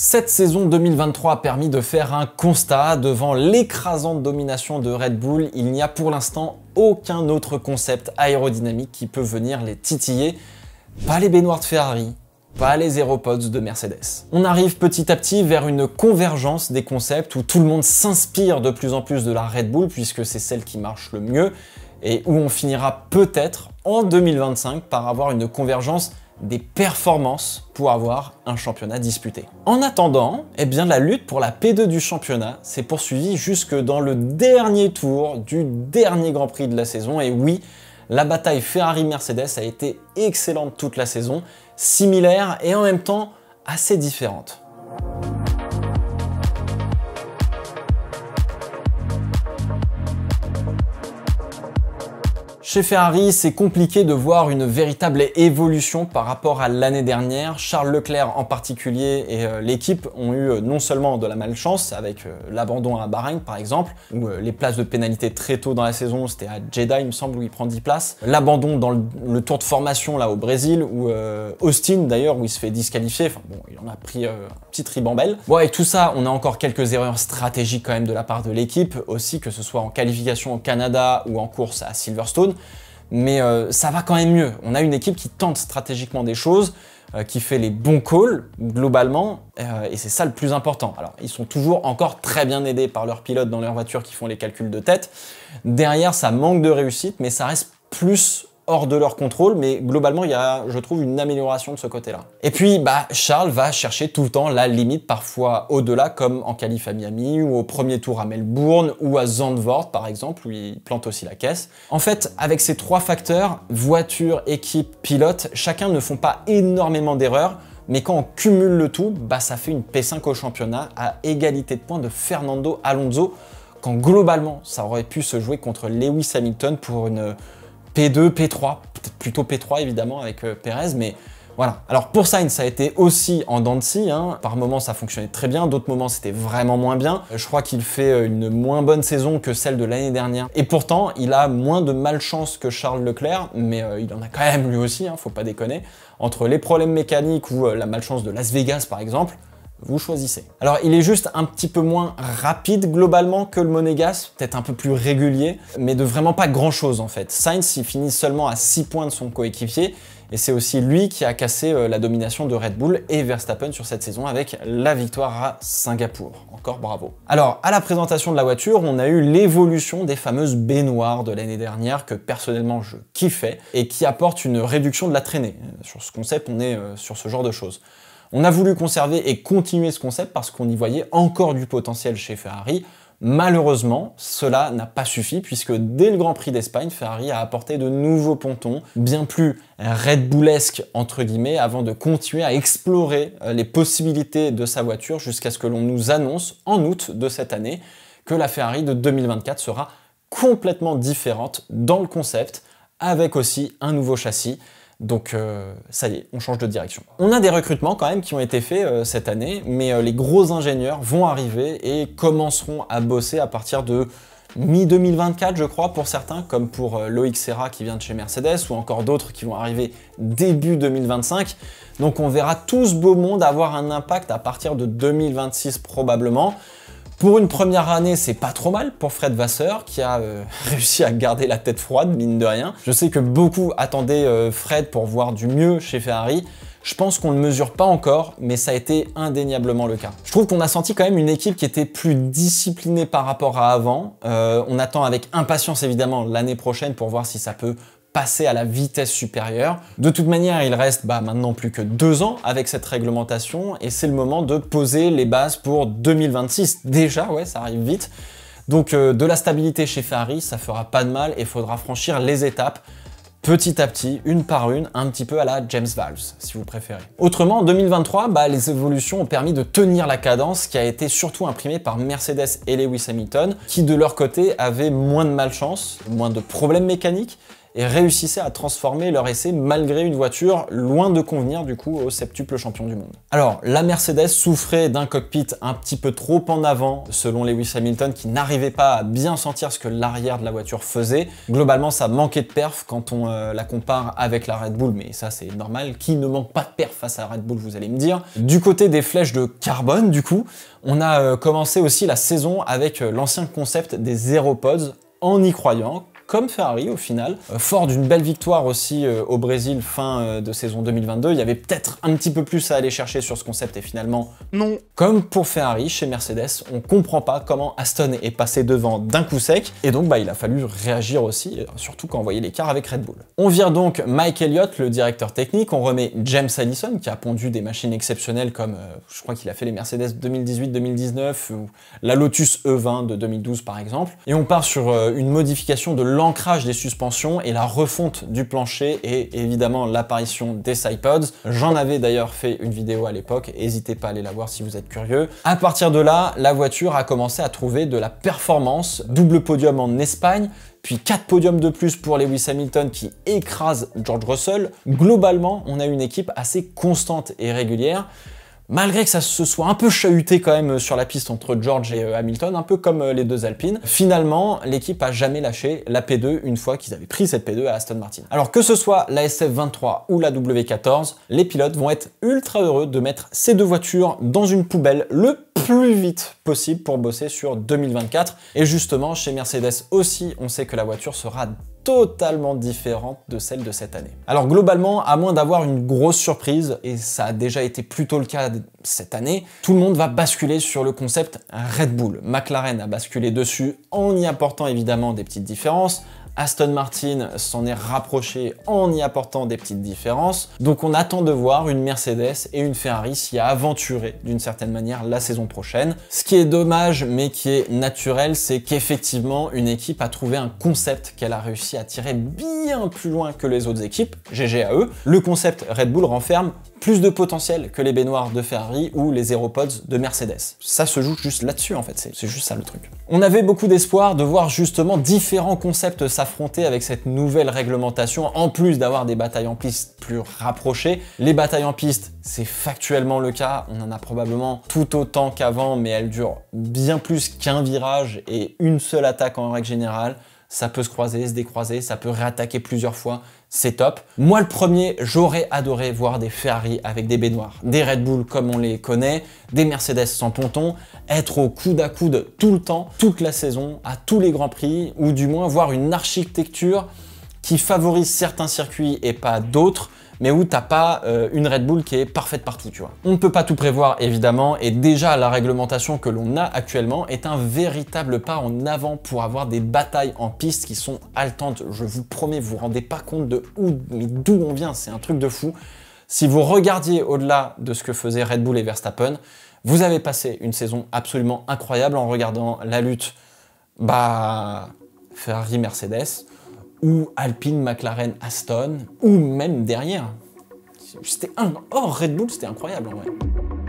Cette saison 2023 a permis de faire un constat devant l'écrasante domination de Red Bull. Il n'y a pour l'instant aucun autre concept aérodynamique qui peut venir les titiller. Pas les baignoires de Ferrari, pas les aéropods de Mercedes. On arrive petit à petit vers une convergence des concepts où tout le monde s'inspire de plus en plus de la Red Bull puisque c'est celle qui marche le mieux et où on finira peut-être en 2025 par avoir une convergence des performances pour avoir un championnat disputé. En attendant, eh bien la lutte pour la P2 du championnat s'est poursuivie jusque dans le dernier tour du dernier Grand Prix de la saison et oui, la bataille Ferrari-Mercedes a été excellente toute la saison, similaire et en même temps assez différente. Chez Ferrari, c'est compliqué de voir une véritable évolution par rapport à l'année dernière. Charles Leclerc en particulier et euh, l'équipe ont eu euh, non seulement de la malchance avec euh, l'abandon à Bahreïn par exemple, où les places de pénalité très tôt dans la saison, c'était à Jeddah il me semble où il prend 10 places, l'abandon dans le, tour de formation là au Brésil ou Austin d'ailleurs où il se fait disqualifier, enfin bon il en a pris un petit ribambelle. Bon et tout ça on a encore quelques erreurs stratégiques quand même de la part de l'équipe aussi que ce soit en qualification au Canada ou en course à Silverstone mais euh, ça va quand même mieux. On a une équipe qui tente stratégiquement des choses, euh, qui fait les bons calls globalement, euh, et c'est ça le plus important. Alors, ils sont toujours encore très bien aidés par leurs pilotes dans leur voiture qui font les calculs de tête. Derrière, ça manque de réussite, mais ça reste plus hors de leur contrôle, mais globalement, il y a, je trouve, une amélioration de ce côté-là. Et puis, bah, Charles va chercher tout le temps la limite, parfois au-delà, comme en qualif à Miami, ou au premier tour à Melbourne, ou à Zandvoort, par exemple, où il plante aussi la caisse. En fait, avec ces trois facteurs, voiture, équipe, pilote, chacun ne font pas énormément d'erreurs, mais quand on cumule le tout, bah, ça fait une P5 au championnat à égalité de points de Fernando Alonso, quand globalement, ça aurait pu se jouer contre Lewis Hamilton pour une P2, P3, peut-être plutôt P3 évidemment avec euh, Perez, mais voilà. Alors pour Sainz, ça a été aussi en Dancy hein. Par moments, ça fonctionnait très bien. D'autres moments, c'était vraiment moins bien. Euh, je crois qu'il fait euh, une moins bonne saison que celle de l'année dernière. Et pourtant, il a moins de malchance que Charles Leclerc, mais il en a quand même lui aussi, ne hein, faut pas déconner. Entre les problèmes mécaniques ou la malchance de Las Vegas, par exemple, vous choisissez. Alors il est juste un petit peu moins rapide globalement que le Monégas, peut-être un peu plus régulier, mais de vraiment pas grand chose en fait. Sainz il finit seulement à 6 points de son coéquipier, et c'est aussi lui qui a cassé euh, la domination de Red Bull et Verstappen sur cette saison avec la victoire à Singapour. Encore bravo. Alors, à la présentation de la voiture, on a eu l'évolution des fameuses baignoires de l'année dernière que personnellement je kiffais et qui apporte une réduction de la traînée. Sur ce concept, on est euh, sur ce genre de choses. On a voulu conserver et continuer ce concept parce qu'on y voyait encore du potentiel chez Ferrari. Malheureusement, cela n'a pas suffi puisque dès le Grand Prix d'Espagne, Ferrari a apporté de nouveaux pontons, bien plus Red Bullesque entre guillemets, avant de continuer à explorer euh, les possibilités de sa voiture jusqu'à ce que l'on nous annonce en août de cette année que la Ferrari de 2024 sera complètement différente dans le concept, avec aussi un nouveau châssis donc euh, ça y est, on change de direction. On a des recrutements quand même qui ont été faits euh, cette année, mais euh, les gros ingénieurs vont arriver et commenceront à bosser à partir de mi-2024 je crois pour certains, comme pour Loïc Serra qui vient de chez Mercedes ou encore d'autres qui vont arriver début 2025. Donc on verra tout ce beau monde avoir un impact à partir de 2026 probablement. Pour une première année, c'est pas trop mal pour Fred Vasseur qui a euh, réussi à garder la tête froide, mine de rien. Je sais que beaucoup attendaient euh, Fred pour voir du mieux chez Ferrari. Je pense qu'on ne mesure pas encore, mais ça a été indéniablement le cas. Je trouve qu'on a senti quand même une équipe qui était plus disciplinée par rapport à avant. Euh, on attend avec impatience évidemment l'année prochaine pour voir si ça peut passer à la vitesse supérieure. De toute manière, il reste bah, maintenant plus que deux ans avec cette réglementation et c'est le moment de poser les bases pour 2026. Déjà, ouais, ça arrive vite. Donc euh, de la stabilité chez Ferrari, ça fera pas de mal et il faudra franchir les étapes petit à petit, une par une, un petit peu à la James Valves, si vous préférez. Autrement, en 2023, bah, les évolutions ont permis de tenir la cadence qui a été surtout imprimée par Mercedes et Lewis Hamilton, qui de leur côté avaient moins de malchance, moins de problèmes mécaniques, et réussissaient à transformer leur essai malgré une voiture loin de convenir du coup au septuple champion du monde. Alors, la Mercedes souffrait d'un cockpit un petit peu trop en avant, selon Lewis Hamilton, qui n'arrivait pas à bien sentir ce que l'arrière de la voiture faisait. Globalement, ça manquait de perf quand on euh, la compare avec la Red Bull, mais ça c'est normal. Qui ne manque pas de perf face à la Red Bull, vous allez me dire. Du côté des flèches de carbone, du coup, on a euh, commencé aussi la saison avec euh, l'ancien concept des Pods en y croyant, comme Ferrari au final. Euh, fort d'une belle victoire aussi euh, au Brésil fin euh, de saison 2022, il y avait peut-être un petit peu plus à aller chercher sur ce concept et finalement non. Comme pour Ferrari, chez Mercedes, on comprend pas comment Aston est passé devant d'un coup sec et donc bah, il a fallu réagir aussi, surtout quand on voyait l'écart avec Red Bull. On vire donc Mike Elliott, le directeur technique, on remet James Allison qui a pondu des machines exceptionnelles comme je crois qu'il a fait les Mercedes 2018-2019 ou la Lotus E20 de 2012 par exemple et on part sur une modification de l'ancrage des suspensions et la refonte du plancher et évidemment l'apparition des sidepods. J'en avais d'ailleurs fait une vidéo à l'époque, n'hésitez pas à aller la voir si vous êtes curieux. À partir de là, la voiture a commencé à trouver de la performance, double podium en Espagne, puis quatre podiums de plus pour Lewis Hamilton qui écrase George Russell. Globalement, on a une équipe assez constante et régulière malgré que ça se soit un peu chahuté quand même euh, sur la piste entre George et euh, Hamilton, un peu comme euh, les deux Alpines, finalement, l'équipe a jamais lâché la P2 une fois qu'ils avaient pris cette P2 à Aston Martin. Alors que ce soit la SF23 ou la W14, les pilotes vont être ultra heureux de mettre ces deux voitures dans une poubelle le plus vite possible pour bosser sur 2024. Et justement, chez Mercedes aussi, on sait que la voiture sera totalement différente de celle de cette année. Alors globalement, à moins d'avoir une grosse surprise, et ça a déjà été plutôt le cas cette année, tout le monde va basculer sur le concept Red Bull. McLaren a basculé dessus en y apportant évidemment des petites différences, Aston Martin s'en est rapproché en y apportant des petites différences. Donc on attend de voir une Mercedes et une Ferrari s'y aventurer d'une certaine manière la saison prochaine. Ce qui est dommage mais qui est naturel, c'est qu'effectivement une équipe a trouvé un concept qu'elle a réussi à tirer bien plus loin que les autres équipes, GG e. Le concept Red Bull renferme plus de potentiel que les baignoires de Ferrari ou les Aeropods de Mercedes. Ça se joue juste là-dessus en fait, c'est juste ça le truc. On avait beaucoup d'espoir de voir justement différents concepts s'affronter avec cette nouvelle réglementation, en plus d'avoir des batailles en piste plus rapprochées. Les batailles en piste, c'est factuellement le cas, on en a probablement tout autant qu'avant, mais elles durent bien plus qu'un virage et une seule attaque en règle générale ça peut se croiser, se décroiser, ça peut réattaquer plusieurs fois c'est top. Moi, le premier, j'aurais adoré voir des Ferrari avec des baignoires, des Red Bull comme on les connaît, des Mercedes sans ponton, être au coude à coude tout le temps, toute la saison, à tous les grands prix, ou du moins voir une architecture qui favorise certains circuits et pas d'autres, mais où t'as pas euh, une Red Bull qui est parfaite partout, tu vois. On ne peut pas tout prévoir, évidemment, et déjà la réglementation que l'on a actuellement est un véritable pas en avant pour avoir des batailles en piste qui sont haletantes. Je vous promets, vous vous rendez pas compte de où, mais d'où on vient, c'est un truc de fou. Si vous regardiez au-delà de ce que faisaient Red Bull et Verstappen, vous avez passé une saison absolument incroyable en regardant la lutte, bah, Ferrari-Mercedes, ou Alpine, McLaren, Aston, ou même derrière. C'était un... hors oh, Red Bull, c'était incroyable en vrai.